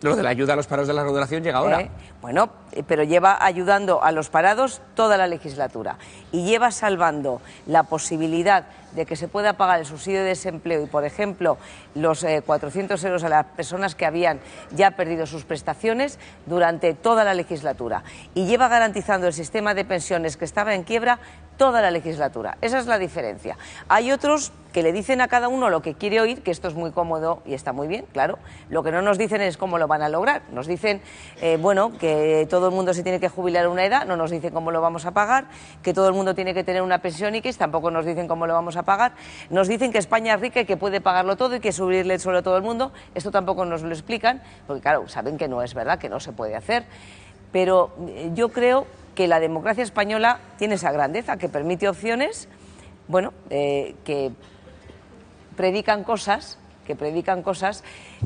Lo de la ayuda a los parados de la duración llega ahora. Eh, bueno, eh, pero lleva ayudando a los parados toda la legislatura y lleva salvando la posibilidad de que se pueda pagar el subsidio de desempleo y, por ejemplo, los 400 eh, euros a las personas que habían ya perdido sus prestaciones durante toda la legislatura. Y lleva garantizando el sistema de pensiones que estaba en quiebra toda la legislatura. Esa es la diferencia. Hay otros que le dicen a cada uno lo que quiere oír, que esto es muy cómodo y está muy bien, claro. Lo que no nos dicen es cómo lo van a lograr. Nos dicen, eh, bueno, que todo el mundo se tiene que jubilar a una edad, no nos dicen cómo lo vamos a pagar, que todo el mundo tiene que tener una pensión y X, tampoco nos dicen cómo lo vamos a a pagar. Nos dicen que España es rica y que puede pagarlo todo y que subirle el suelo a todo el mundo. Esto tampoco nos lo explican, porque claro, saben que no es verdad, que no se puede hacer. Pero eh, yo creo que la democracia española tiene esa grandeza, que permite opciones, bueno, eh, que predican cosas, que predican cosas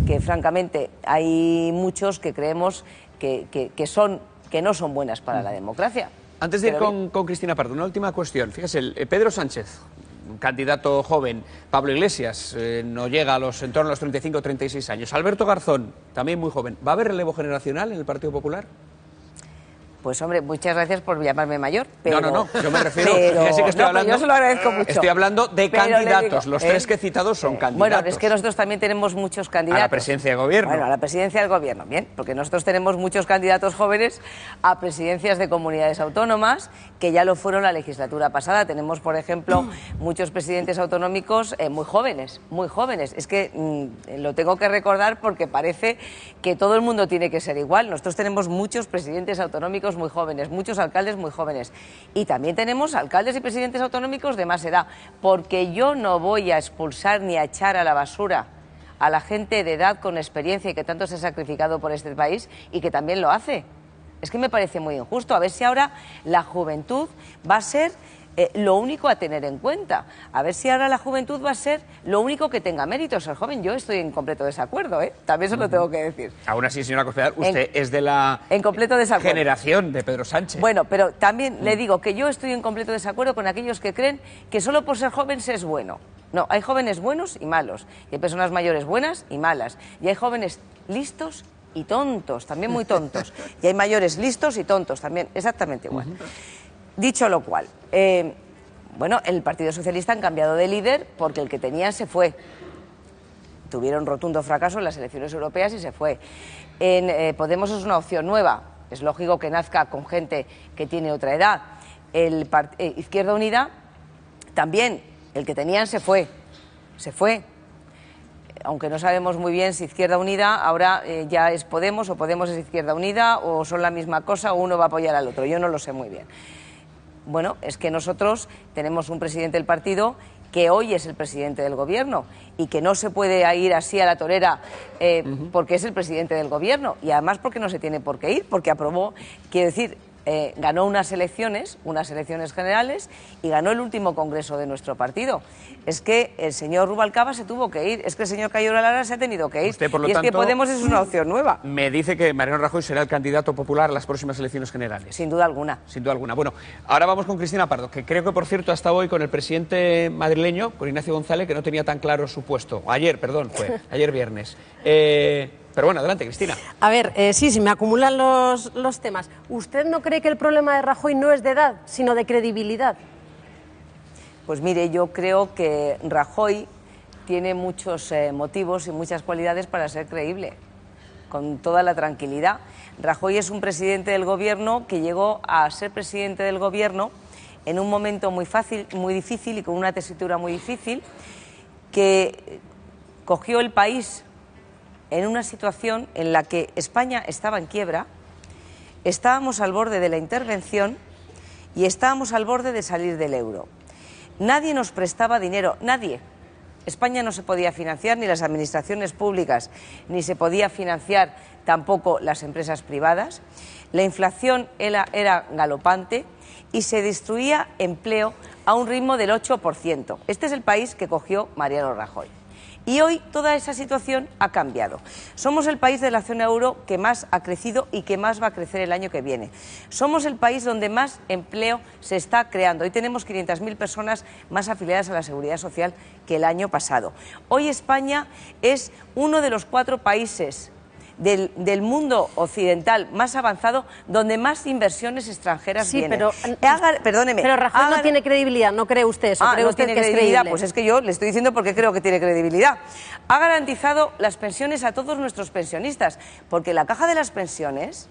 que francamente hay muchos que creemos que, son, que no son buenas para la mm. democracia. Antes de ir con, Cristina Pardo, una última cuestión. Fíjese, eh, Pedro Sánchez, candidato joven, Pablo Iglesias, eh, no llega a los, en torno a los 35 36 años. Alberto Garzón, también muy joven. ¿Va a haber relevo generacional en el Partido Popular? Pues hombre, muchas gracias por llamarme mayor. Pero, no, no, no, yo me refiero, estoy pues hablando, yo se lo agradezco eh, mucho. Estoy hablando de candidatos, los tres eh, que he citado son eh, candidatos. Bueno, es que nosotros también tenemos muchos candidatos. A la presidencia del gobierno. Bueno, a la presidencia del gobierno, bien, porque nosotros tenemos muchos candidatos jóvenes a presidencias de comunidades autónomas, que ya lo fueron la legislatura pasada. Tenemos, por ejemplo, mm. muchos presidentes autonómicos muy jóvenes, muy jóvenes. Es que mm, lo tengo que recordar porque parece que todo el mundo tiene que ser igual. Nosotros tenemos muchos presidentes autonómicos muy jóvenes, muchos alcaldes muy jóvenes. Y también tenemos alcaldes y presidentes autonómicos de más edad, porque yo no voy a expulsar ni a echar a la basura a la gente de edad con experiencia y que tanto se ha sacrificado por este país y que también lo hace. Es que me parece muy injusto. A ver si ahora la juventud va a ser eh, lo único a tener en cuenta. A ver si ahora la juventud va a ser lo único que tenga mérito ser joven. Yo estoy en completo desacuerdo, ¿eh? También se lo tengo que decir. Aún así, señora Cospedal, usted es de la generación de Pedro Sánchez. Bueno, pero también le mm. digo que yo estoy en completo desacuerdo con aquellos que creen que solo por ser joven se es bueno. No, hay jóvenes buenos y malos, y hay personas mayores buenas y malas, y hay jóvenes listos y tontos, también muy tontos, y hay mayores listos y tontos, también exactamente igual. Dicho lo cual, eh, bueno, el Partido Socialista ha cambiado de líder porque el que tenían se fue. Tuvieron rotundo fracaso en las elecciones europeas y se fue. En eh, Podemos es una opción nueva. Es lógico que nazca con gente que tiene otra edad. El eh, Izquierda Unida también, el que tenían se fue. Se fue. Aunque no sabemos muy bien si Izquierda Unida ahora ya es Podemos o Podemos es Izquierda Unida o son la misma cosa o uno va a apoyar al otro. Yo no lo sé muy bien. Bueno, es que nosotros tenemos un presidente del partido que hoy es el presidente del gobierno y que no se puede ir así a la torera eh, porque es el presidente del gobierno y además porque no se tiene por qué ir, porque aprobó, quiero decir, eh, ganó unas elecciones, unas elecciones generales, y ganó el último congreso de nuestro partido. Es que el señor Rubalcaba se tuvo que ir, es que el señor Cayo Lara se ha tenido que ir. y es que Podemos es una opción nueva. Me dice que Mariano Rajoy será el candidato popular a las próximas elecciones generales. Sin duda alguna. Sin duda alguna. Bueno, ahora vamos con Cristina Pardo, que creo que, por cierto, hasta hoy con el presidente madrileño, con Ignacio González, que no tenía tan claro su puesto. Ayer, perdón, fue, ayer viernes. Eh, pero bueno, adelante, Cristina. A ver, eh, sí, sí, me acumulan los, temas. ¿Usted no cree que el problema de Rajoy no es de edad, sino de credibilidad? Pues mire, yo creo que Rajoy tiene muchos eh, motivos y muchas cualidades para ser creíble, con toda la tranquilidad. Rajoy es un presidente del gobierno que llegó a ser presidente del gobierno en un momento muy fácil, muy difícil y con una tesitura muy difícil, que cogió el país en una situación en la que España estaba en quiebra, estábamos al borde de la intervención y estábamos al borde de salir del euro. Nadie nos prestaba dinero, nadie. España no se podía financiar ni las administraciones públicas, ni se podía financiar tampoco las empresas privadas. La inflación era, era galopante y se destruía empleo a un ritmo del 8%. Este es el país que cogió Mariano Rajoy. Y hoy toda esa situación ha cambiado. Somos el país de la zona euro que más ha crecido y que más va a crecer el año que viene. Somos el país donde más empleo se está creando. Hoy tenemos 500.000 personas más afiliadas a la seguridad social que el año pasado. Hoy España es uno de los cuatro países del, mundo occidental más avanzado donde más inversiones extranjeras vienen. Pero, eh, Pero Rajoy no tiene credibilidad, no cree usted eso. Ah, no tiene credibilidad. pues es que yo le estoy diciendo porque creo que tiene credibilidad. Ha garantizado las pensiones a todos nuestros pensionistas, porque la caja de las pensiones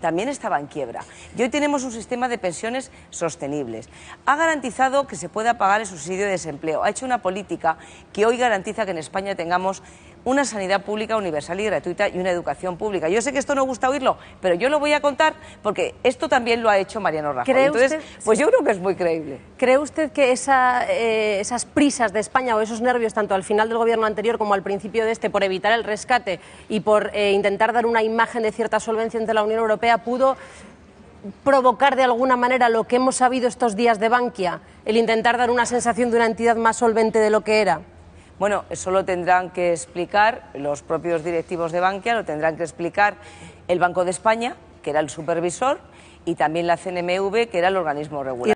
también estaba en quiebra. Y hoy tenemos un sistema de pensiones sostenibles. Ha garantizado que se pueda pagar el subsidio de desempleo. Ha hecho una política que hoy garantiza que en España tengamos una sanidad pública universal y gratuita y una educación pública. Yo sé que esto no gusta oírlo, pero yo lo voy a contar porque esto también lo ha hecho Mariano Rajoy. Entonces, pues yo creo que es muy creíble. ¿Cree usted que esa, eh, esas prisas de España o esos nervios, tanto al final del gobierno anterior como al principio de este, por evitar el rescate y por eh, intentar dar una imagen de cierta solvencia ante la Unión Europea, pudo provocar de alguna manera lo que hemos sabido estos días de Bankia, el intentar dar una sensación de una entidad más solvente de lo que era? Bueno, eso lo tendrán que explicar los propios directivos de Bankia, lo tendrán que explicar el Banco de España, que era el supervisor, y también la CNMV, que era el organismo regulador.